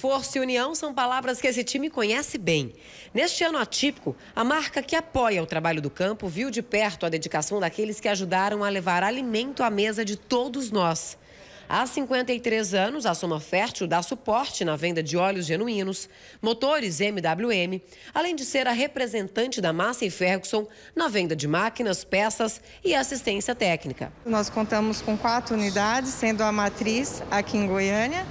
Esforço e união são palavras que esse time conhece bem. Neste ano atípico, a marca que apoia o trabalho do campo viu de perto a dedicação daqueles que ajudaram a levar alimento à mesa de todos nós. Há 53 anos, a Soma Fértil dá suporte na venda de óleos genuínos, motores MWM, além de ser a representante da Massa e Ferguson na venda de máquinas, peças e assistência técnica. Nós contamos com quatro unidades, sendo a matriz aqui em Goiânia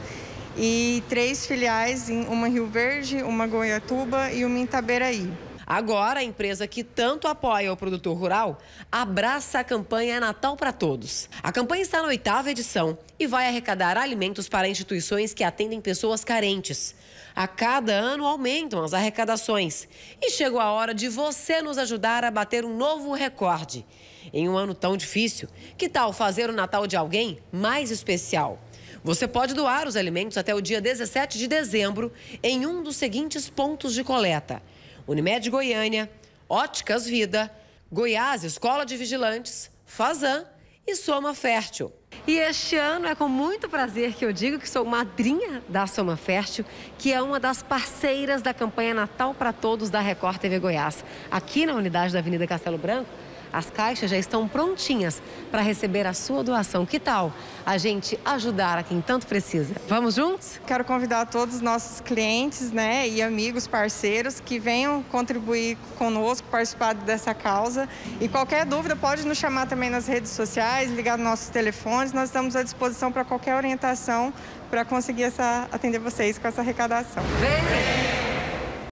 e três filiais, em uma em Rio Verde, uma Goiatuba e uma em Itaberaí. Agora, a empresa que tanto apoia o produtor rural abraça a campanha Natal para Todos. A campanha está na oitava edição e vai arrecadar alimentos para instituições que atendem pessoas carentes. A cada ano aumentam as arrecadações e chegou a hora de você nos ajudar a bater um novo recorde. Em um ano tão difícil, que tal fazer o Natal de alguém mais especial? Você pode doar os alimentos até o dia 17 de dezembro em um dos seguintes pontos de coleta: Unimed Goiânia, Óticas Vida, Goiás Escola de Vigilantes, Fazan e Soma Fértil. E este ano é com muito prazer que eu digo que sou madrinha da Soma Fértil, que é uma das parceiras da campanha Natal para Todos da Record TV Goiás. Aqui na unidade da Avenida Castelo Branco, as caixas já estão prontinhas para receber a sua doação. Que tal a gente ajudar a quem tanto precisa? Vamos juntos? Quero convidar todos os nossos clientes né, e amigos, parceiros, que venham contribuir conosco, participar dessa causa. E qualquer dúvida pode nos chamar também nas redes sociais, ligar nos nossos telefones. Nós estamos à disposição para qualquer orientação para conseguir essa, atender vocês com essa arrecadação. Vem!